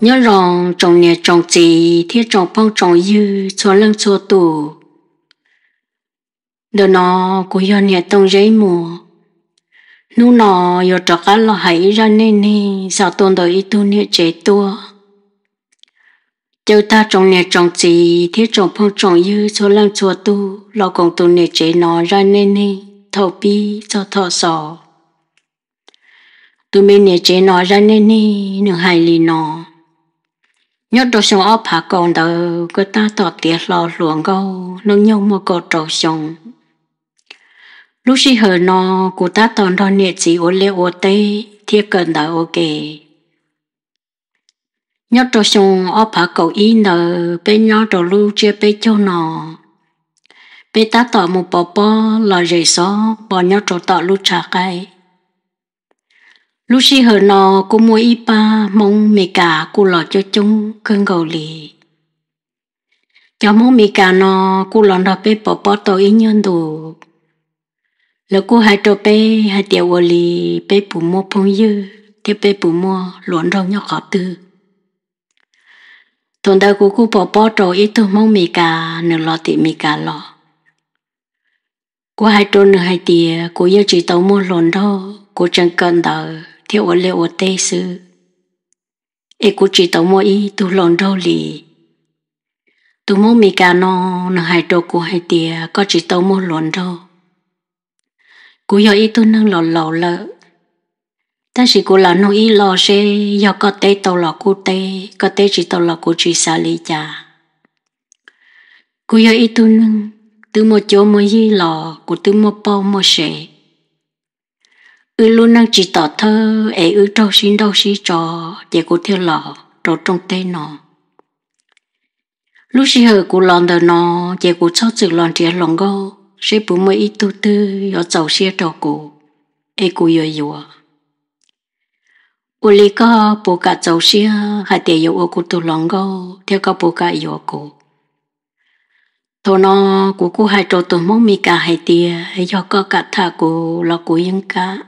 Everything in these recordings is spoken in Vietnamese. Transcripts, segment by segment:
nhớ lòng trong nhà trong chị thiết trong phong trong dư cho lưng cho tù đồ nó của do nhà tông giấy mùa nu nó do trọ cá lo hãy ra nên nè sao tôn đời ít tu nhà chế tua châu ta trong nhà trong chị thiết trong phong trong dư cho lưng cho tu lo còn tu nhà chế nó ra nên nè thầu bi cho thọ sò tụi mới nhà chế nó ra nên nè nửa hai lì nó nhớ đồ xong ốp hạ còn đầu cô ta tỏ tiệt lo luồng câu nâng nhau mua cô trầu xong lúc xí hờ nó cô ta tòn đo nhiệt chỉ ô lê ô tê thiết cần đầu ok nhớ đồ xong ốp hạ cầu y nờ bên nhớ đồ lưu chia bên châu nọ bên ta tỏ một bò bò lò rể xó bò nhớ đồ tỏ lưu trà cây lúc si hờ nò cô mua ipa mong mẹ cả cô lọ cho chung cơn gầu lì cho mong mẹ cả nò cô lọ nọ bé bỏ bỏ tổ ý nhân đồ lỡ cô hai trò bé hai tiểu vô lì bé bù mua phong dư thế bé bù mua luận rong nhau khó tư tuần đầu của cô bỏ bỏ trò ý tôi mong mẹ cả nửa lọ tị mẹ cả lọ cô hai trò nửa hai tìa cô yêu chỉ tàu mua luận đó, cô chẳng cần đời thiếu ở leo ở tây sư e cú chỉ tàu mỗi y tu lòn đâu lì tu mua mì cà nó nó hai đồ của hai tìa có chỉ tàu mua lòn đâu cú giờ y tu nâng lò lò lợ ta chỉ cú là nó y lò xe do có tê tàu lò cụ tê có tê chỉ tàu lò cụ chỉ xa lì chà cú giờ y tu nâng từ một chỗ mua y lò của từ một bao mua xe ư luôn năng chỉ tỏ thơ ấy ư đâu xin đâu xí trò để cô theo lọ đồ trong tay nó lúc xí hờ cô lòn đờ nó để cô cho chữ lòn trẻ lòng gô sẽ bố mới ít tu tư ở chầu xe trò cô ấy cô yêu yêu cô lý có bố cả chầu xe hay để yêu ở cô tu lòng gô theo có bố cả yêu cô thô nó của cô hai trò tụi mong mì cả hai tia hay do có cả thà cô là cô yên cả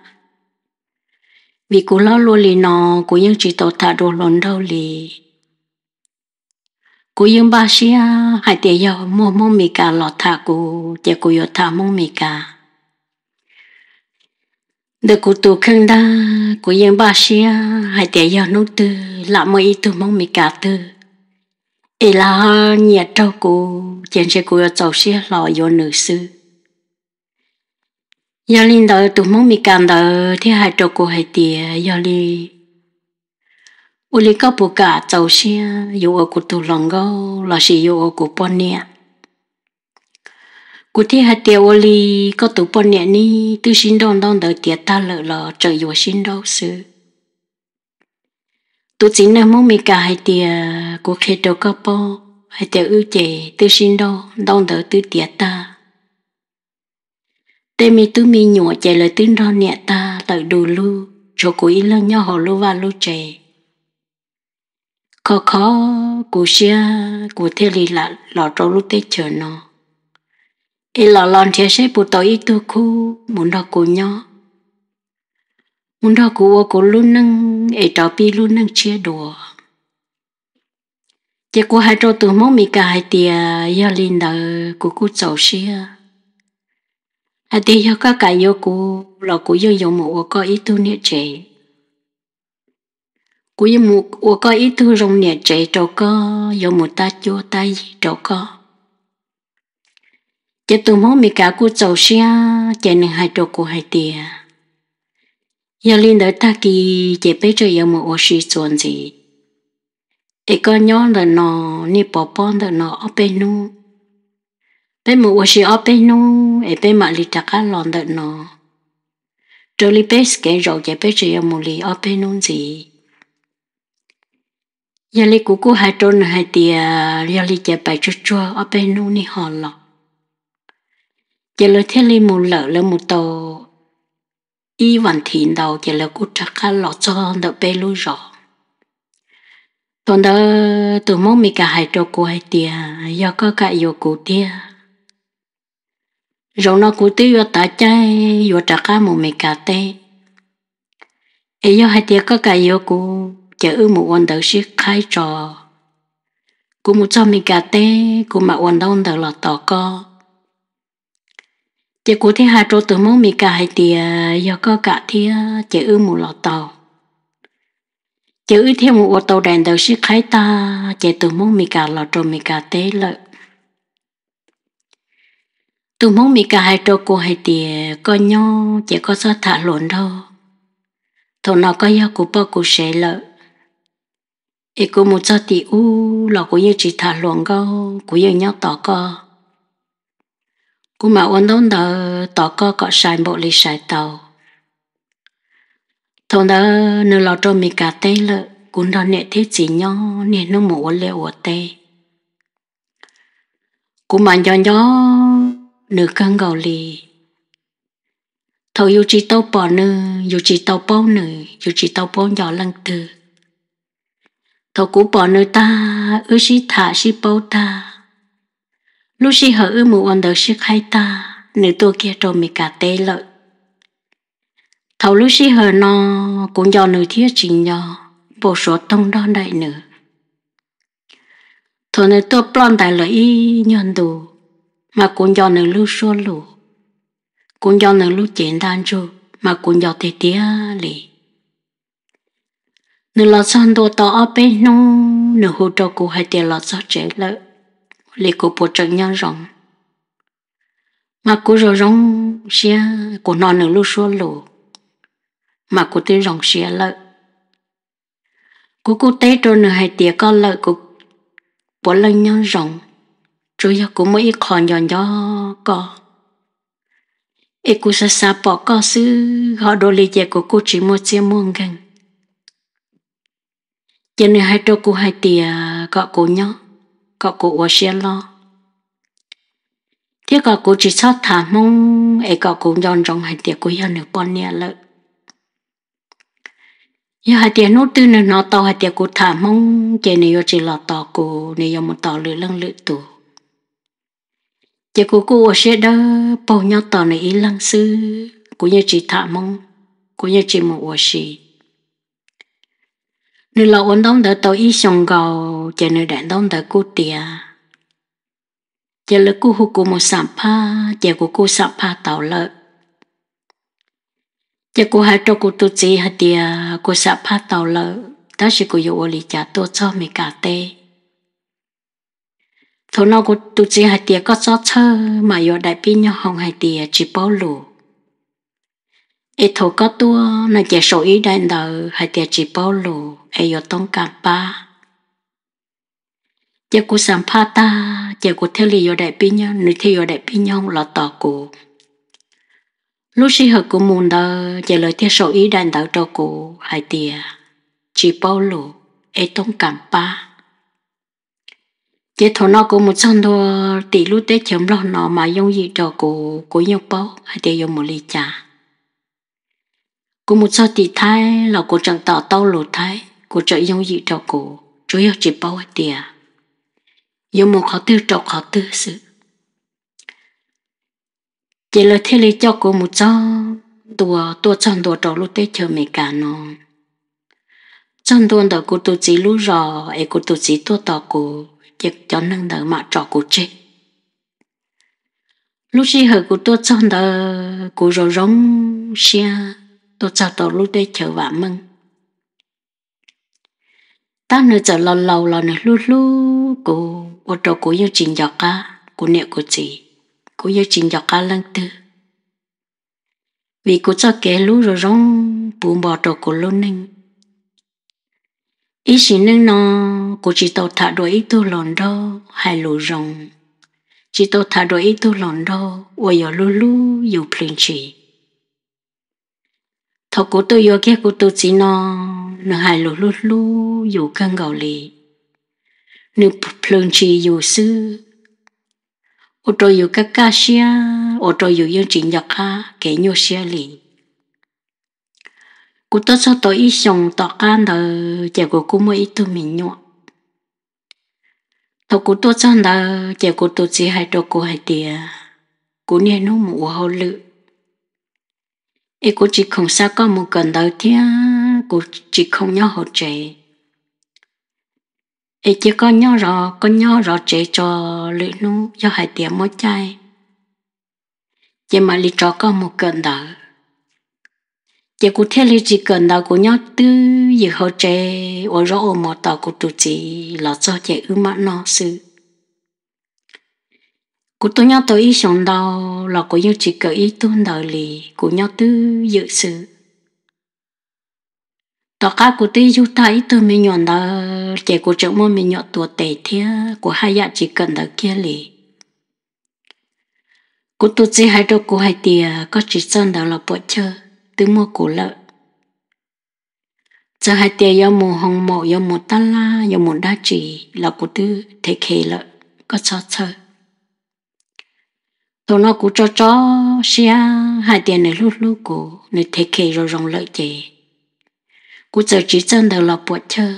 vì cô lo lô lì nọ cú yên chỉ tổ thả đồ lồn đâu lì cô yên ba xí à hai tiền yêu mua mua mì cả lọ thả cô để cô yêu thả mua mì cả được cô tù khăn đa cô yên ba xí à hai tiền yêu nấu tư lạ mua ít tu mua mì cả tư ý là nhẹ trâu cô chỉ sẽ cô yêu cháu xí lọ yêu nữ sư giờ linh đợi tụi mong mi càng đợi thì hai trâu của hai tiề giờ li u li có bù cả tàu xe dù ở của tụi lòng gâu là sĩ yêu ở của bọn nè cụ thi hai tiề u li có tụi bọn nè ni tư xin đón đón đợi tiề ta lỡ lỡ trời yêu xin đâu sư tụi chính là mong mi cả hai tiề của khi trâu có bò hai tiề ưu chế tư xin đâu đón đợi tư tiề ta tê mi tu mi nhủa chạy lời tin ro nẹ ta lời đồ lưu cho cô ý lơ nhau hồ lu và lu trẻ khó khó cụ xia cụ thế lì là lọ trâu lu tê chờ nó ý lọ lon thế sẽ bù tối ý tu khu muốn đo cụ nhỏ muốn đo cụ ô cụ lu nâng ấy trò pi lu nâng chia đùa chỉ cụ hai trâu từ mong mi cả hai tia yêu linh đờ cụ cụ cháu xia à thì yo có cả yo là lọ cú yo yo một có ít tu nhiệt chế cú yo một có ít tu rong nhiệt chế cho có yo một ta cho ta cho có Chứ tụ mong mi cả cú trâu xia chạy nên hai trâu cú hai tia Giờ lên đời ta kỳ chỉ biết cho yo một ô sĩ chuẩn gì 一个娘的呢，你宝宝的呢，阿贝努。bây mù wa shi ở bé nung e bé mà li chả cá lòn đợt nó rồi li bé skin rồi giờ bé chỉ ở mù li ở bé nung gì giờ li cú cú hai trôn hai tia giờ li giờ bài chua chua ở bé nung ni họ lọ giờ lo thế li mù lợ lo mù tô y vẫn thiền đầu giờ lo cú chả cá lọ cho đợt bé lu rồi tuần đó tụi mong mi cả hai trâu cô hai tia giờ có cả yêu cô tia rồi nó cú tí vô tả chay vô trả cá một mì cà tê ấy vô hai tiệc có cả vô cú chở ư một quần đầu xí khai trò cú một cho mì cà tê cú mà quần đầu đầu là tỏ co tiệc cú thì hai trâu từ món mì cà hai tiệc vô có cả thì chở ư một lọ tàu chở ư thêm một ô tô đèn đầu xí khai ta chở từ món mì cà lọ trâu mì cà tê lợi tôi muốn mi cả hai trâu cô hai tìa có nhau chỉ có sao thả lộn đâu thầu nào có yêu của bao của sẽ lợ ý cô một cho tì u là cô yêu chỉ thả lộn gâu cô yêu nhau tỏ co cô mà ôn đón đờ tỏ co có sai bộ lì sai tàu thầu đó nửa lọ trâu mi cả tê lợ cũng đó nè thế chỉ nhau nên nó mổ lẹ ủa tê cô mà nhỏ nhỏ nữ căng gầu lì thầu yêu chỉ tàu bỏ nữ yêu chỉ tàu bao nữ yêu chỉ tàu bao nhỏ lăng từ thầu cú bỏ nữ ta ư chỉ thả chỉ bao ta lúc chỉ hở ư mù ăn đầu chỉ khai ta nữ tôi kia trâu mì cả tê lợi thầu lúc chỉ hở nó cũng do nữ thiết chỉ nhỏ bộ số tông đo đại nữ thầu nữ tôi plon đại lợi nhon đồ mà cũng do nữ lưu xua lù cũng do nữ lưu chiến đàn chu mà cũng do thế tía lì nữ lọt son đồ tỏ ở bên nông nữ hú trâu cụ hai tiền lọt sót trẻ lợ lì cụ bộ trận nhau rộng mà cụ rồi rong xe của nó nữ lưu xua lù mà cụ tư rong xe lợ cụ cụ tế trôi nữ hai tía con lợ cụ bộ lần nhau rộng chú yêu cũng mới khó nhỏ nhỏ có e cú sa sa bỏ có sư họ đồ lì dè của cô chỉ một chiếc muôn gần giờ này hai trâu cô hai tìa có cô nhỏ có cô ở xe lo thế có cô chỉ sót thả mong ấy có cô nhon trong hai tìa cô yêu nửa bọn nhẹ lợ giờ hai tìa nốt tư nè nó to hai tìa cô thả mong giờ này yo chỉ lọt tò cô này yo một tò lửa lăng lửa tù chỉ cú cú ở xe đó bao nhau tàu này ý lăng sư cũng như chỉ thả mong cũng như chỉ một ở xe nếu là ổn đông đỡ tàu ý xong gầu chỉ nếu đạn đông đỡ cú tìa chỉ là cú hú cú một sạp pa chỉ cú cú sạp pa tàu lợ chỉ cú hai trâu cú tu chỉ hai tìa cú sạp pa tàu lợ đó chỉ cú yêu ở lì cha tôi cho mình cả tê thấu nó cũng tụ chỉ hai tía có gió chơ mà yo đại bi nhau hồng hai tía chỉ bao lù ê thấu có tua nó chỉ số ý đại đầu hai tía chỉ bao lù ê yo tông cảm ba giờ cô sắm pha ta giờ cô theo lý yo đại bi nhau nữ theo yo đại bi nhau là tỏ cô lúc sinh hợp của môn đó giờ lời theo số ý đại đầu cho cô hai tía chỉ bao lù ê tông cảm ba cái thổ nó có một trong đồ tỷ lú tết chấm lo nó mà dùng gì trò của của nhau bao hay để dùng một ly trà cũng một sau tỷ thái là của chẳng tỏ tao lột thái của trợ dùng gì trò của chủ yếu chỉ bao tiền dùng một khó tư trò khó tư sự chỉ lời thế lý cho của một cho đùa tua chọn đùa trò lúc tết chờ mấy cả nó chọn đùa đó của tôi chỉ lúc rò ấy của tôi chỉ tua tỏ của 직전능 더 맞춰 고치. lúc xí hở của tôi chọn đó của rồi rong xia tôi chọn đó lúc đây chờ vả mừng ta nữa chờ lâu lâu là nữa lúc lúc của ô tô của yêu trình dọc cả của nẹo của chị của yêu trình dọc cả lần tư vì cô cho kẻ lúc rồi rong buồn bỏ đồ của luôn nên ý chỉ nâng nó cô chỉ tàu thả đuổi ít tu lòn đó hay lù rồng chỉ tàu thả đuổi ít tu lòn đó ôi yo lu lu yo plin chỉ thọ cô tôi yo kia cô tôi chỉ nó nó hay lù lu lu yo căng gạo lì nếu plin chỉ yo sư ô tôi yo cá cá xia ô tôi yo yo chỉ nhạc ha kẻ nhô xia lì cô tôi cho tôi ít xong tỏ can đờ chè của cú mới ít tôi mình nhọ thọ cô tôi cho đờ chè của tôi chỉ hai đồ cô hai tìa Cô nè nó mù hậu lự ấy cô chỉ không sao có một cần đờ thế cô chỉ không nhớ hồ trẻ ấy chỉ có nhớ rõ có nhớ rõ trẻ cho lự nó cho hai tìa mỗi chay chỉ mà lý trò có một cần đờ giờ cụ theo lưu chỉ cần đào cụ nhau tư giờ họ trẻ ở rõ ở mỏ tàu cụ trụ chỉ là cho trẻ ưu mã nó sự cụ tôi nhau tôi ý sống đào là cụ nhau chỉ cần ý tuân đạo lý cụ nhau tư dự sự đó cả cụ tư yêu ta ý tôi mình nhọn đó trẻ cụ chẳng muốn mình nhọn tuổi tệ thế của hai dạ chỉ cần đó kia lý cụ tôi chỉ hai đôi cụ hai tiền có chỉ sơn đó là bộ chơi từ mua cổ lợi, giờ hai tiền do một hồng mộ do một tan la do một đa chỉ là cổ tư thế khề lợi có cho chơi tụi nó cũng cho cho xia hai tiền này lúc lúc cổ này thế khề rồi rong lợi chị cũng giờ chỉ chân đầu là bộ chơi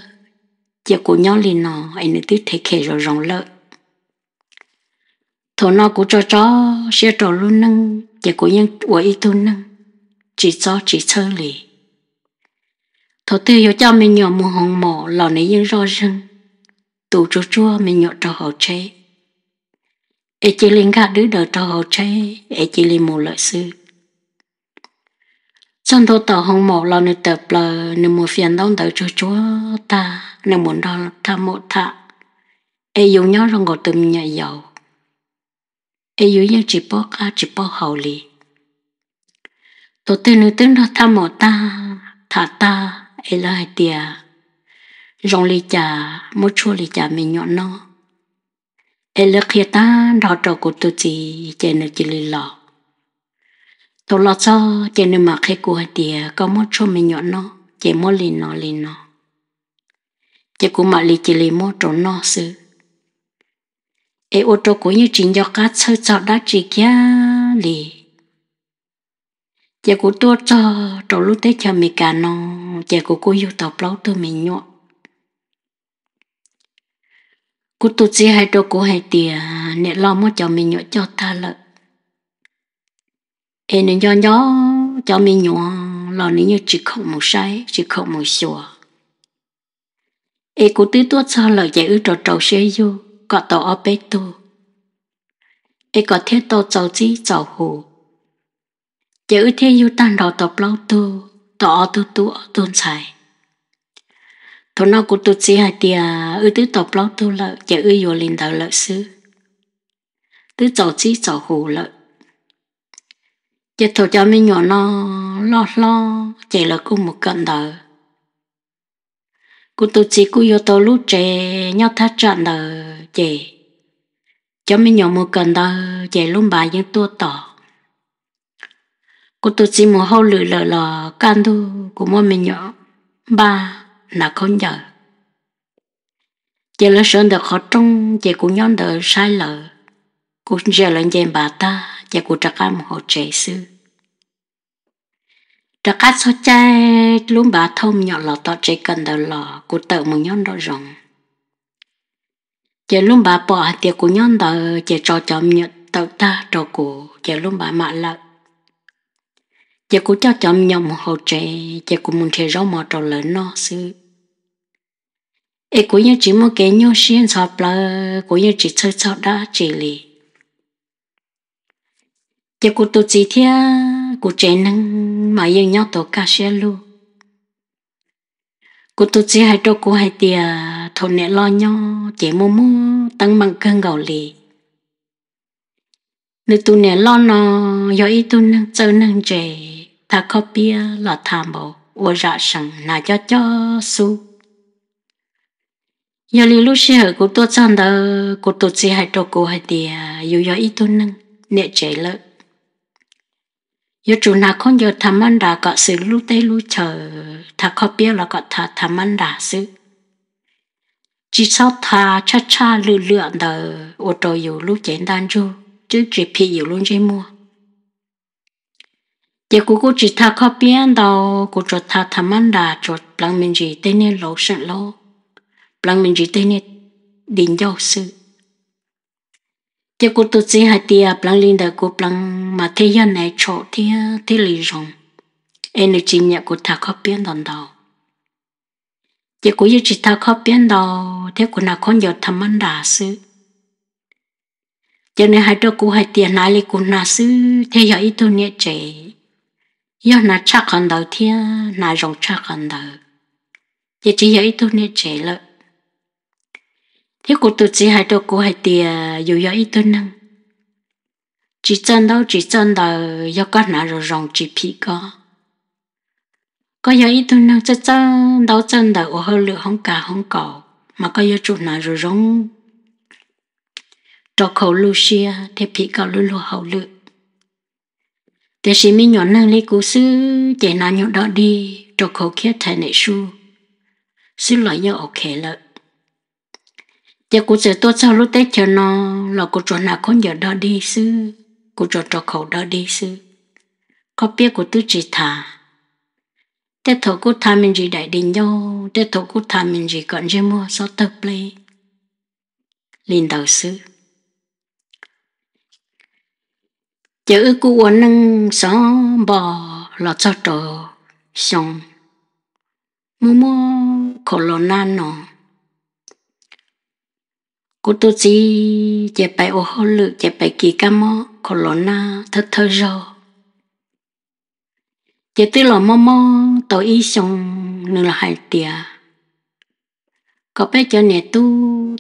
giờ của nhau liền nó anh này tiếc thế khề rồi rong lợi tụi nó cũng cho cho xia trò luôn nâng giờ của nhân của ít tu nâng chỉ cho chỉ sơ lì thổ tư yếu cho mình nhỏ mù hồng mộ lò nấy yên ro rừng tù chua chua mình nhỏ trò hậu chế ê chỉ linh gạt đứa đỡ trò hậu chế ê chỉ linh mù lợi sư trong thổ tàu hồng mộ lò nấy tập lờ nấy mù phiền đông đỡ chua chua ta nấy muốn đo tha mộ thạ ê dùng nhau rong gọt tùm nhà giàu ê dùng nhau chỉ bó ca chỉ bó hậu lì tổ tiên nữ tướng đó tham mộ ta thả ta ấy là hai tia rong lì chả một chua lì chả mình nhọn nó ấy là khi ta đào trò của tổ chỉ chè nữ chỉ lì lọ tổ lọ cho chè nữ mà khi của hai tia có một chua mình nhọn nó chè một lì nó lì nó chè của mà lì chỉ lì một trốn nó sư ấy ô tô của như chính do cá sơ chọn đã chỉ kia lì chị cũng tua cho trâu lúc tết cho mình cả nó chị cũng cô yêu tập lâu tôi mình nhọ cô tu chỉ hai đôi cô hai tiề nè lo mất cho mình nhọ cho ta lợ em nên cho nhó cho mình nhọ lo nếu như chỉ không một sai chỉ không một sửa em cũng tứ tuốt sao lời dạy ư trò trầu xe vô có tàu ở bê tu em có thiết tàu cháu chỉ cháu hồ chữ thiên yêu tan đầu tập lâu tu tỏ tu tu tôn xài thổ nó của tu chỉ hai tia ư tứ tập lâu tu lợ chữ ư vô linh đạo lợ sư tứ chầu chỉ chầu hù lợ chữ thổ cho mình nhỏ nó lo lo chạy là cũng một cận đời cô tu chỉ cô yêu tàu lúc trẻ nhau thắt trận đời chị cho mình nhỏ một cận đời chị luôn bài những tua tỏ cô tôi chỉ muốn hậu lửa lờ lờ can thu của mọi mình nhỏ ba là không nhờ giờ là sơn được khó trong giờ cũng nhon đỡ sai lờ cũng giờ là dèm bà ta giờ cũng trắc am họ trẻ sư trắc cát số chai luôn bà thông nhỏ lọ tọt chỉ cần đỡ lọ cũng tự mình nhon đỡ rộng giờ luôn bà bỏ tiệc của nhon đỡ giờ cho chọn nhận tàu ta trò của giờ luôn bà mạ lợn chị cũng cho chậm nhom hậu trẻ chị cũng muốn trẻ rau mò trầu lớn nó sư ấy cũng như chỉ mong cái nhau xuyên sọp lờ cũng như chỉ chơi sọp đã chỉ lì chị cũng tôi chỉ thia cũng trẻ năng mà yêu nhau tổ ca xe luôn cô tôi chỉ hai đôi cô hai tia thôn nè lo nhau chị mua mua tăng bằng cơn gạo lì nếu tôi nè lo nó do ý tôi năng chơi năng trẻ ta có bia là tham bộ ô dạ sẵn là cho cho su giờ li lúc xe của tôi chọn đó của tôi chỉ hai trâu cô hai tia yêu yêu ít tôi nâng nè chạy lợi. giờ chủ nào không giờ tham ăn đã có sự lúc tế lúc chờ ta có bia là có ta tham ăn đã sự chỉ sau ta cha cha lừa lượn đó ô tô yêu lúc chạy đan chu chứ chỉ phi yêu luôn chế mua giờ cô cô chỉ thà khó biến đâu cô cho thà tham ăn đà cho bằng mình chỉ tên nên lâu sẵn lâu bằng mình chỉ tên nên đến giáo sư giờ cô tôi chỉ hai tia bằng linh đời cô bằng mà thế gian này chỗ thế thế lì rồng anh chỉ nhận cô thà khó biến đòn đầu giờ cô chỉ thà khó biến đâu thế cô nào con giờ tham ăn đà sư cho nên hai đứa cô hai tia nãy cô nào sư thế giờ ít tôi nhẹ chạy do na cha còn đầu thia na rồng cha còn đầu giờ chỉ vậy tôi nên trẻ lợ thế cô tôi chỉ hai to cô hai tia dù do ít tôi năng chỉ chân đâu chỉ chân đầu do có na rồi rồng chỉ phi có có giờ ít tôi năng chân chân đâu chân đầu ở hơi lửa không cả không cầu mà có yêu chụp na rồi rồng cho khẩu lu xia thì phi cầu lu lu hậu lửa thế sĩ mi nhọn năng lý cú sư chạy nào nhọn đó đi cho khổ kia thay nệ su sư loại nhau ok lợi giờ cú sẽ tốt sau lúc tết cho nó là cú chỗ nào con giờ đó đi sư cú chỗ cho khẩu đó đi sư có biết cú tư chỉ thả tết thổ cú thả mình gì đại đình nhau tết thổ cú thả mình gì còn chưa mua sao tập play linh đầu sư chữ của nâng gió bò lọt cho trò xong mua mua khổ lò nan nọ cô tu chỉ chè bài ô hô lự chè bài kỳ ca mò khổ lò na thơ thơ rò chè tư lò mò mò tổ y xong nửa là hai tia có bé cho nè tu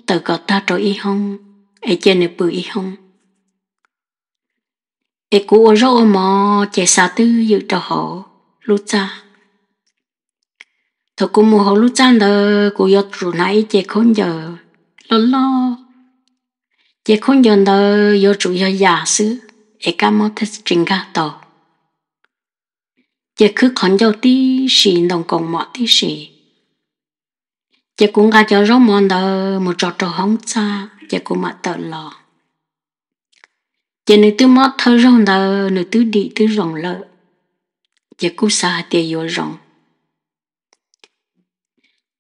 tờ có ta trò y hông ai chè nè bự y hông e cú ô rô mò chè sa tư dự trò họ lu cha thọ cú mù họ lu cha nờ cú yết rù nãy chè khôn giờ lo lo chè khôn giờ nờ yết rù yết giả sư e cá mò thích trình gà tàu chè cứ khẩn dầu tí xì đồng cộng mọ tí xì chè cũng gà cho rô mò nờ một trò trò hóng cha chè cũng mà tờ lò chỉ nữ tư mót thơ rong đờ nữ tư đi tư rong lợ chỉ cú xa tiền yêu rong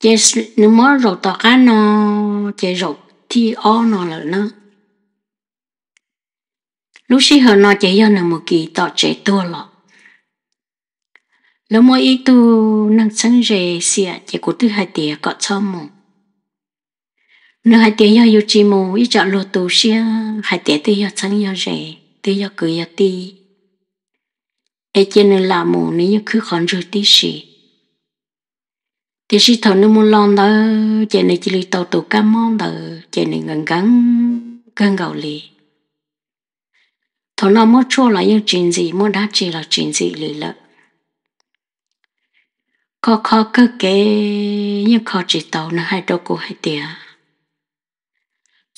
chỉ nữ mót rổ tỏ cá nó chỉ rổ thi o nó lợ nó lúc xí hờ nó chỉ do nữ một kỳ tỏ trẻ tua lọ lúc mỗi ít tu năng sáng rề xịa chỉ cú thứ hai tiền có cho mồm nó hai tiếng yêu yêu chi mù ít chọn lô tù xia hai tiếng tôi yêu chẳng yêu rẻ tôi yêu cười yêu ti ai trên nơi là mù nếu như cứ còn rồi tí xì tí xì thầu nó muốn lon đó trên này chỉ lì tàu tù cá món đó trên này gần gắn gần gầu lì thầu nào muốn cho là yêu chuyện gì muốn đá chỉ là chuyện gì lì lợ khó khó cứ kế nhưng khó chỉ tàu nó hai đâu cũng hai tiếng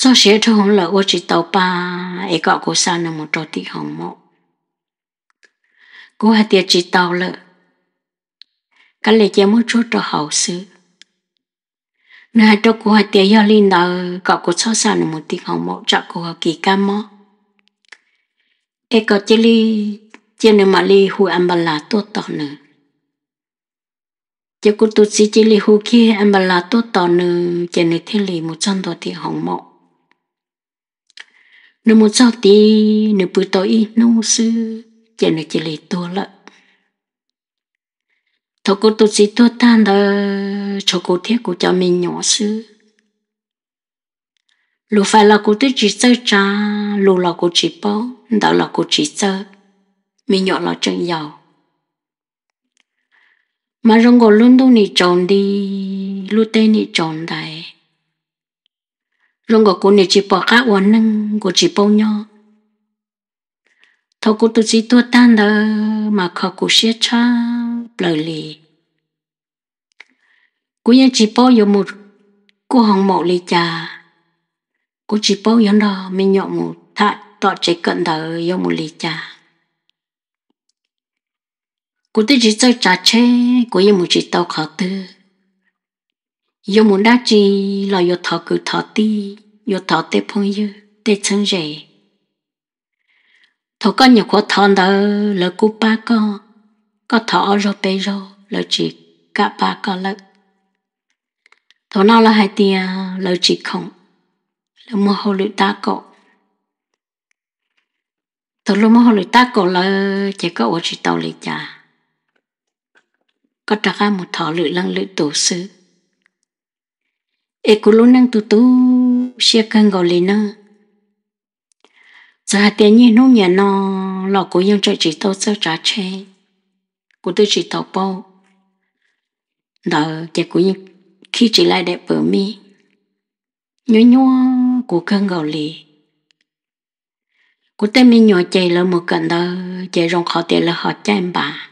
cho sẽ cho hồng là ô chỉ tàu ba ấy gọi cô sao nằm một trò tí hồng mộ cô hạt tiệt chỉ tàu lợ cả lệ chế muốn chút cho hậu sư nơi hai chỗ cô hạt tiệt do linh đạo gọi cô sao sao nằm một tí hồng mộ cho cô kỳ cam mọ ấy gọi chế li chỉ nằm mà li hu ăn bà là tốt tỏ nữa chế cô tu sĩ chế li hu kia ăn bà là tốt tỏ nữa chỉ nên thiên li một trăm đồ thì hồng mộ nếu muốn sao thì nếu bữa tối nông sư chỉ là chỉ lấy tua lợ thọ cô tu sĩ tua tan đó cho cô thiết của cho mình nhỏ sư lúc phải là cô tôi chỉ sơ cha lúc là cô chỉ bao đó là cô chỉ sơ mình nhỏ là chân giàu mà rong gò luôn đâu nị tròn đi lúc tên nị tròn đại rong gò cô nè chỉ bỏ cá quả nâng cô chỉ bao nhau thâu cô tu chỉ tua tan đó mà khó cô sẽ cha lời lì cô nhớ chỉ bao giờ một cô hồng mộ lì cha cô chỉ bao giờ đó mình nhọ một thạ tọt chạy cận đó giờ một lì cha cô tu chỉ chơi trà chê cô nhớ một chỉ tàu khó tư yo muốn đa chi là yo thọ cử thọ ti yo thọ tê phong dư tê chân rể thọ con nhiều khó thọ đó là cú ba con có thọ rồi bê rồi là chỉ cả ba con lợn thọ nào là hai tia là chỉ không là mua hồ lựu ta cổ thọ lúc mua hồ lựu ta cổ là chỉ có ở chỉ tàu lì chả có trả một thọ lựu lăng lựu tổ sư e cô lô năng tu tu xe căng gọi lên nó giờ hạt tiền nhiên nông nhà nó lọ cô yên cho chị tao sao cha che, cô tôi chị tao bao đó chị cô yên khi chị lại đẹp bờ mi nhớ nhớ cô căng gọi lì cô tên mi nhỏ chạy là một cận đó chạy rong khó tiền là họ chém bà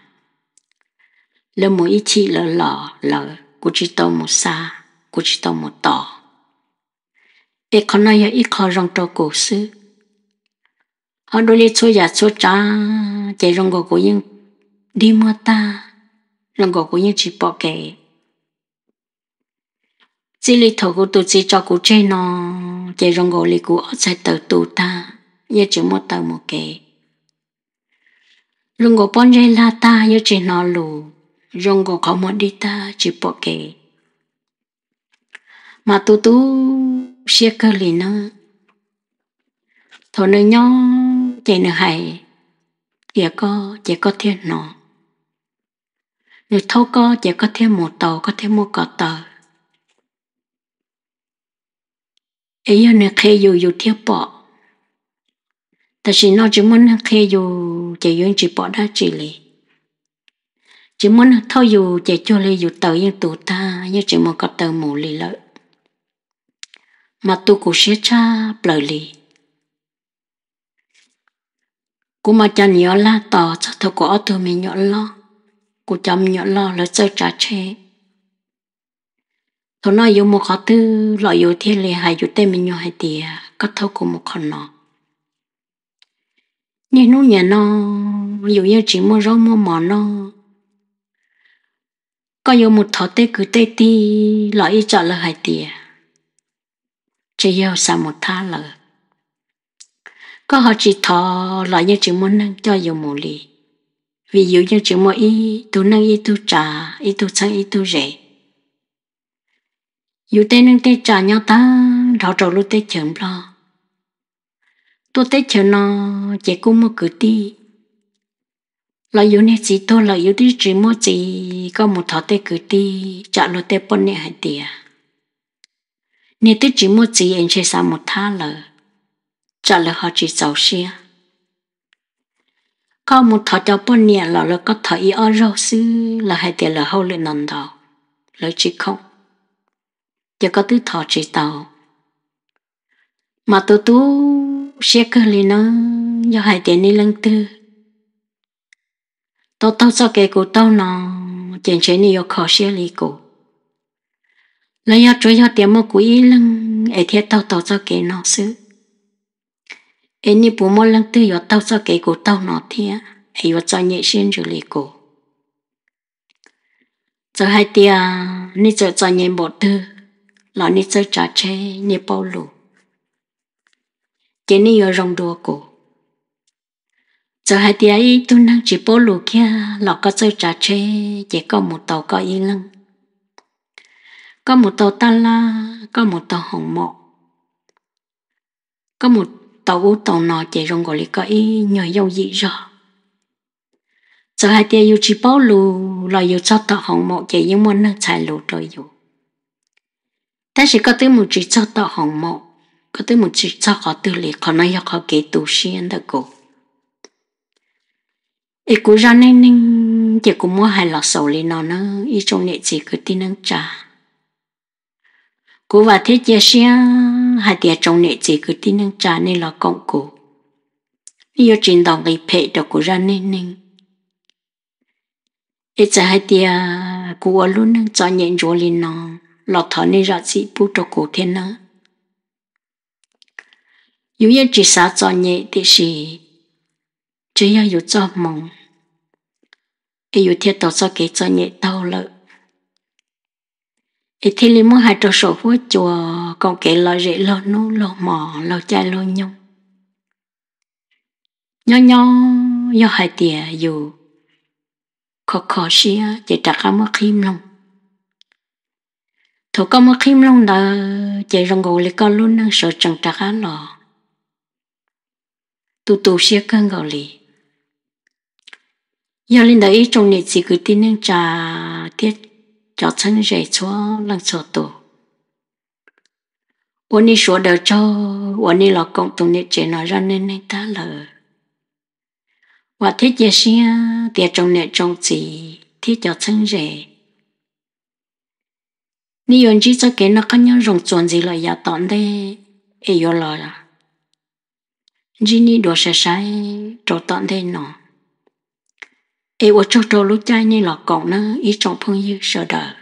là một ít chị là lọ là cô chị tao một xa cú chỉ tao một tỏ e con nói ít khó rong trâu cổ sư họ đôi lít số giả số cha chạy rong gò của những đi mua ta rong gò của những chỉ bỏ kệ chỉ lít thầu của tôi chỉ cho cụ chơi nó chạy rong gò lì cụ ở sai tờ tù ta như chỉ mua tờ một kệ rong gò bón dây la ta như chỉ nó lù rong gò khó mua đi ta chỉ bỏ kệ mà tu tu xe cơ lì nó thôi nó nhó chạy nó hay chỉ có chỉ có thiên nó nó thâu có chỉ có thêm một tàu có thêm một cọ tờ ấy giờ nó khi dù dù thiếu bỏ ta chỉ nói chỉ muốn khi dù chạy dù chỉ bỏ đã chỉ lì chỉ muốn thâu dù chạy cho lì dù tờ như tụ ta như chỉ một cọ tờ mù lì lợi mà tu cụ sẽ cha lời lì cụ mà cha nhỏ la tỏ cho thầu cụ ở từ mình nhỏ lo cụ chăm nhỏ lo là chơi trả chế thầu nói yêu một khó tư loại yêu thiên lì hay yêu tên mình nhỏ hay tìa có thầu cụ một khó nọ Nhưng nó nhà nó dù yêu chỉ mua rau mua mỏ nó có yêu một thọ tê cứ tê ti loại trả lời hay tìa chỉ yêu sa một tha lợ, có họ chỉ thọ lại như chỉ muốn năng cho dù mù lì vì dụ như chỉ muốn ý tu năng ý tu trà ý tu sang ý tu rể dù tê năng tê trà nhau ta rõ trầu lúc tê chậm lo tôi tê chờ nó chỉ cũng một cử ti lợi dụng này chỉ tôi lợi dụng tí chỉ mua chỉ có một thọ tê cử ti trả lo tê bốn này hai tiền nên tôi chỉ muốn chỉ anh chơi sao một tháng lờ trả lời họ chỉ giàu xia có một thọ cháu bốn nhà là là có thọ ý ở rau sư là hai tiền là hậu lên nằm đó lời chỉ không giờ có tứ thọ chỉ tàu mà tôi tú xe cơ lên nó do hai tiền đi lần tư tôi tao sao kể của tao nó chuyện chuyện này có khó xe lì cổ nó yo cho yo tiền mua quỹ lăng ai thiệt tao tao cho kẻ nó xứ ai ni bố mua lăng tư yo tao cho kẻ của tao nó thiệt ai yo cho nhẹ xin rồi lì cổ cho hai tia à, ni cho cho nhẹ bộ tư lọ ni cho trả chê ni bao lù cái ni yo rong đùa cổ cho hai tia ấy tu năng chỉ bao lù kia lọ có cho trả chê chỉ có một tàu có yên lăng có một tàu ta la, có một tàu hồng mộ có một tàu u tàu nọ chạy rong gọi có ý nhờ dâu dị rồi giờ hai tia yêu chỉ bao lù lo yêu cho tàu hồng mộ chạy những món năng chạy lù rồi dù ta chỉ có tới một chỉ cho tàu hồng mộ có tới một chỉ cho họ tư lệ họ nói họ kể tù xuyên được. cổ ý cú ra nên nên chỉ cũng mua hai lọ sầu lên nó nó ý trong nghệ chỉ cứ tin năng trà cú và thế chia sẻ hai tia trong nệ chỉ cứ tin năng trả nên là công cụ yêu trình đồng gây phê đầu của ra nên nên ít giờ hai tia cú luôn năng cho nhận rồi lên nó lọt thở nên ra chỉ bu đầu cổ thế nữa yêu yên chỉ sao cho nhẹ thì gì chỉ yêu yêu cho mong yêu thiết tổ cho kế cho nhẹ đau lợi ít thì lý muốn hai trò sổ của chùa còn kể lo rễ lo nu lo mò lo chai lo nhung nho nho do hai tìa dù khó khó xia chỉ trả cả mất kim long thổ có mất kim long đó chỉ rong gù lấy con luôn năng sợ chẳng trả cả lo tu tu xia cơn gò lì do lên đấy trong nền chỉ cứ tin năng trà thiết cho thân dậy cho lần cho tổ ôn đi sửa đầu cho ôn đi lọ công tụng niệm chế nói ra nên nên ta lờ và thiết chế xia tiệt trong niệm trong chỉ thiết cho thân dậy ni yon chỉ cho cái nó có nhau rồng chuẩn gì là giả tọn đây ấy yo lo à chỉ ni đồ sẽ sai trộn tọn đây nọ ai ở chỗ chỗ lúc cha như là cổng nữa ý trong phong như sợ đời.